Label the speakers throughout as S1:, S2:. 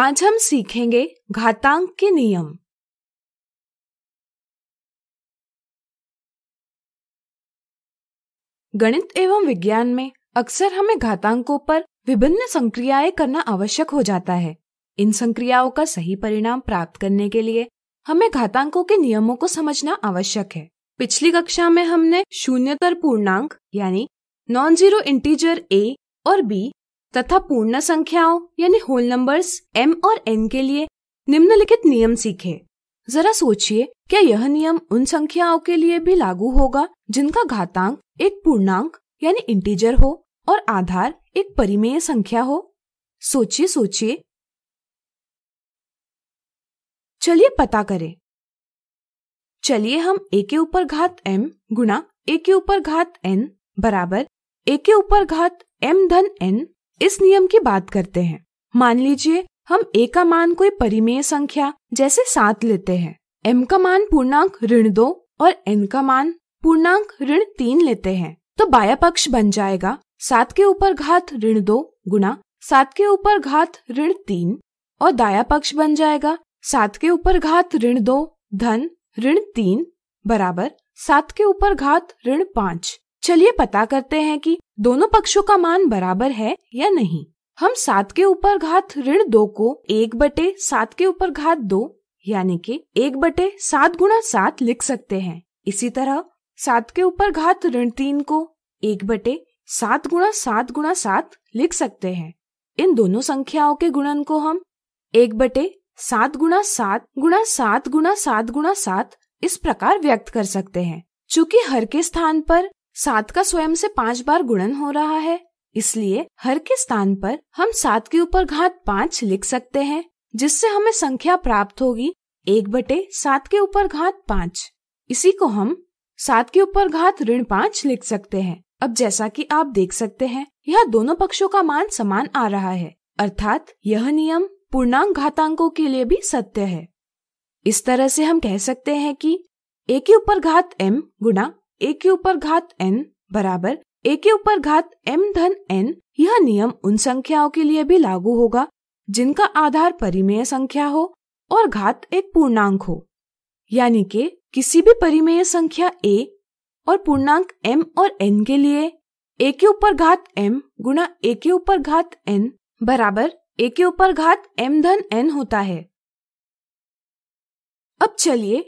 S1: आज हम सीखेंगे घातांक के नियम गणित एवं विज्ञान में अक्सर हमें घातांकों पर विभिन्न संक्रियाएं करना आवश्यक हो जाता है इन संक्रियाओं का सही परिणाम प्राप्त करने के लिए हमें घातांकों के नियमों को समझना आवश्यक है पिछली कक्षा में हमने शून्यतर पूर्णांक यानी नॉन जीरो इंटीजर ए और बी तथा पूर्ण संख्याओं यानी होल नंबर्स m और n के लिए निम्नलिखित नियम सीखे जरा सोचिए क्या यह नियम उन संख्याओं के लिए भी लागू होगा जिनका घातांक एक पूर्णांक यानी इंटीजर हो और आधार एक परिमेय संख्या हो सोचिए सोचिए चलिए पता करें चलिए हम ए के ऊपर घात m गुणा ए के ऊपर घात n बराबर ए के ऊपर घात m धन n इस नियम की बात करते हैं मान लीजिए हम ए का मान कोई परिमेय संख्या जैसे सात लेते हैं एम का मान पूर्णांक ऋण दो और एन का मान पूर्णांक ऋण तीन लेते हैं तो बाया पक्ष बन जाएगा सात के ऊपर घात ऋण दो गुना सात के ऊपर घात ऋण तीन और दाया पक्ष बन जाएगा सात के ऊपर घात ऋण दो धन ऋण तीन बराबर सात के ऊपर घात ऋण पाँच चलिए पता करते हैं कि दोनों पक्षों का मान बराबर है या नहीं हम सात के ऊपर घात ऋण दो को एक बटे सात के ऊपर घात दो यानी कि एक बटे सात गुणा सात लिख सकते हैं इसी तरह सात के ऊपर घात ऋण तीन को एक बटे सात गुणा सात गुणा सात लिख सकते हैं इन दोनों संख्याओं के गुणन को हम एक बटे सात गुणा सात गुणा सात गुणा सात गुणा सात इस प्रकार व्यक्त कर सकते हैं चूंकि हर के स्थान पर सात का स्वयं से पांच बार गुणन हो रहा है इसलिए हर के स्थान पर हम सात के ऊपर घात पाँच लिख सकते हैं जिससे हमें संख्या प्राप्त होगी एक बटे सात के ऊपर घात पाँच इसी को हम सात के ऊपर घात ऋण पाँच लिख सकते हैं अब जैसा कि आप देख सकते हैं यह दोनों पक्षों का मान समान आ रहा है अर्थात यह नियम पूर्णांक घातांकों के लिए भी सत्य है इस तरह से हम कह सकते हैं कि ए के ऊपर घात एम गुणा ए के ऊपर घात एन बराबर ए के ऊपर घात एम धन एन यह नियम उन संख्याओं के लिए भी लागू होगा जिनका आधार परिमेय संख्या हो और घात एक पूर्णांक हो यानी कि किसी भी परिमेय संख्या ए और पूर्णांक एम और एन के लिए ए के ऊपर घात एम गुणा ए के ऊपर घात एन बराबर ए के ऊपर घात एम धन एन होता है अब चलिए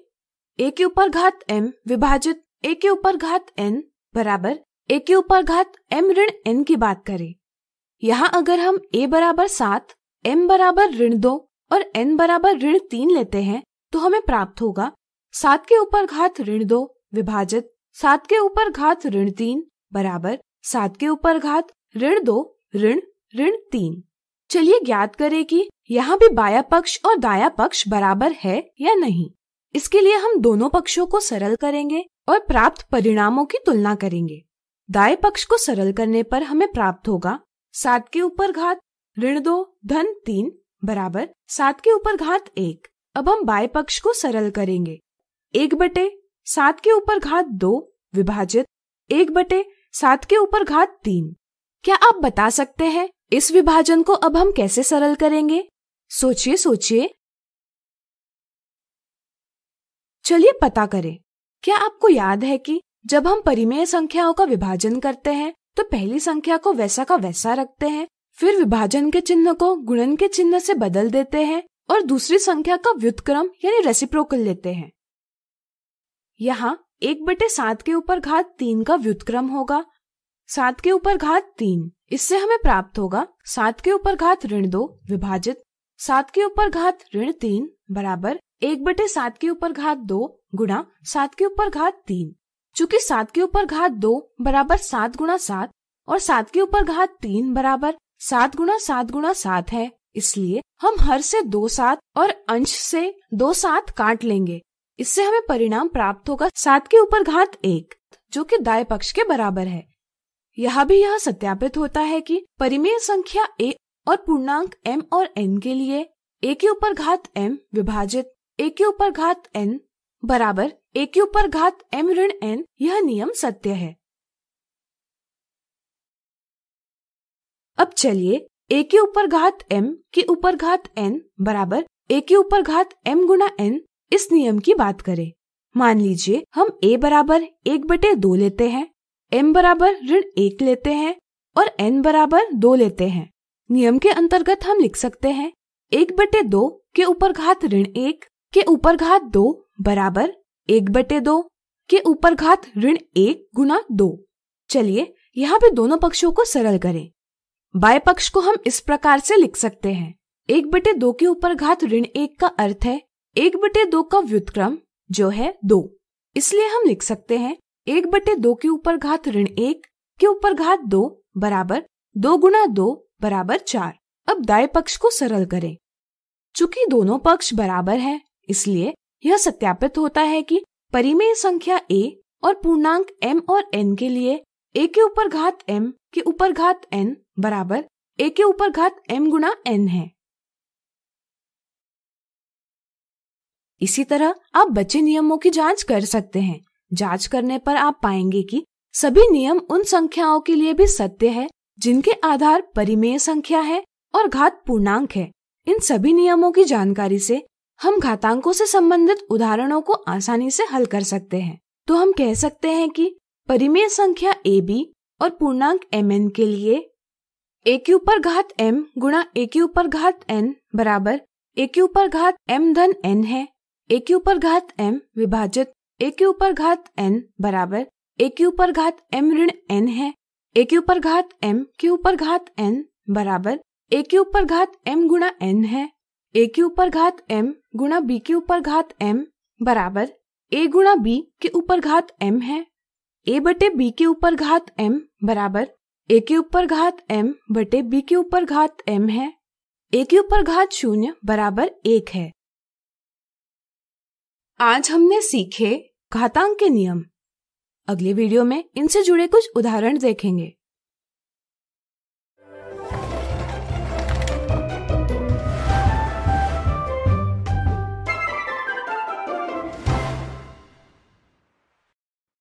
S1: ए के ऊपर घात एम विभाजित ए के ऊपर घात एन बराबर ए के ऊपर घात एम ऋण एन की बात करें यहाँ अगर हम ए बराबर सात एम बराबर ऋण दो और एन बराबर ऋण तीन लेते हैं तो हमें प्राप्त होगा सात के ऊपर घात ऋण दो विभाजित सात के ऊपर घात ऋण तीन बराबर सात के ऊपर घात ऋण दो ऋण ऋण तीन चलिए ज्ञात करें कि यहाँ भी बाया पक्ष और दाया पक्ष बराबर है या नहीं इसके लिए हम दोनों पक्षों को सरल करेंगे और प्राप्त परिणामों की तुलना करेंगे दाएं पक्ष को सरल करने पर हमें प्राप्त होगा सात के ऊपर घात ऋण दो धन तीन बराबर सात के ऊपर घात एक अब हम बाएं पक्ष को सरल करेंगे एक बटे सात के ऊपर घात दो विभाजित एक बटे सात के ऊपर घात तीन क्या आप बता सकते हैं इस विभाजन को अब हम कैसे सरल करेंगे सोचिए सोचिए चलिए पता करें क्या आपको याद है कि जब हम परिमेय संख्याओं का विभाजन करते हैं तो पहली संख्या को वैसा का वैसा रखते हैं फिर विभाजन के चिन्ह को गुणन के चिन्ह से बदल देते हैं और दूसरी संख्या का व्युतक्रम यानी रेसिप्रोकल लेते हैं यहाँ एक बटे सात के ऊपर घात तीन का व्युतक्रम होगा सात के ऊपर घात तीन इससे हमें प्राप्त होगा सात के ऊपर घात ऋण दो विभाजित सात के ऊपर घात ऋण तीन बराबर एक बटे सात के ऊपर घात दो गुणा सात के ऊपर घात तीन चूंकि सात के ऊपर घात दो बराबर सात गुणा सात और सात के ऊपर घात तीन बराबर सात गुणा सात गुणा सात है इसलिए हम हर से दो सात और अंश से दो सात काट लेंगे इससे हमें परिणाम प्राप्त होगा सात के ऊपर घात एक जो कि दाएं पक्ष के बराबर है यह भी यह सत्यापित होता है कि परिमेय संख्या ए और पूर्णांक एम और एन के लिए ए के ऊपर घात एम विभाजित ए के ऊपर घात एन बराबर ए के ऊपर घात एम ऋण एन यह नियम सत्य है अब चलिए ए के ऊपर घात एम के ऊपर घात एन बराबर ए के ऊपर घात एम गुना एन इस नियम की बात करें मान लीजिए हम ए बराबर एक बटे दो लेते हैं एम बराबर ऋण एक लेते हैं और एन बराबर दो लेते हैं नियम के अंतर्गत हम लिख सकते हैं एक बटे दो के ऊपर घात ऋण एक के ऊपर घात दो बराबर एक बटे दो के ऊपर घात ऋण एक गुना दो चलिए यहाँ पे दोनों पक्षों को सरल करें बाय पक्ष को हम इस प्रकार से लिख सकते हैं एक बटे दो के ऊपर घात ऋण एक का अर्थ है एक बटे दो का व्युतक्रम जो है दो इसलिए हम लिख सकते हैं एक बटे दो के ऊपर घात ऋण एक के ऊपर घात दो बराबर दो गुना दो बराबर चार अब दाएं पक्ष को सरल करें चूंकि दोनों पक्ष बराबर हैं, इसलिए यह सत्यापित होता है कि परिमेय संख्या a और पूर्णांक m और n के लिए a के ऊपर घात m के ऊपर घात n बराबर a के ऊपर घात m गुणा n है इसी तरह आप बचे नियमों की जांच कर सकते हैं जांच करने पर आप पाएंगे कि सभी नियम उन संख्याओं के लिए भी सत्य है जिनके आधार परिमेय संख्या है और घात पूर्णांक है इन सभी नियमों की जानकारी से हम घातांकों से संबंधित उदाहरणों को आसानी से हल कर सकते हैं तो हम कह सकते हैं कि परिमेय संख्या ए बी और पूर्णांक एम एन के लिए ए के ऊपर घात एम गुणा ए के ऊपर घात एन बराबर ए के ऊपर घात एम धन एन है ए के ऊपर घात एम विभाजित ए के ऊपर घात एन बराबर ए के ऊपर घात एम ऋण एन है ए के ऊपर घात एम के ऊपर घात एन बराबर ए के ऊपर घात एम गुणा एन है ए के ऊपर घात एम गुणा बी के ऊपर घात एम बराबर ए गुणा बी के ऊपर घात एम है ए बटे बी के ऊपर घात एम बराबर ए के ऊपर घात एम बटे बी के ऊपर घात एम है ए के ऊपर घात शून्य बराबर एक है आज हमने सीखे घातांक के नियम अगले वीडियो में इनसे जुड़े कुछ उदाहरण देखेंगे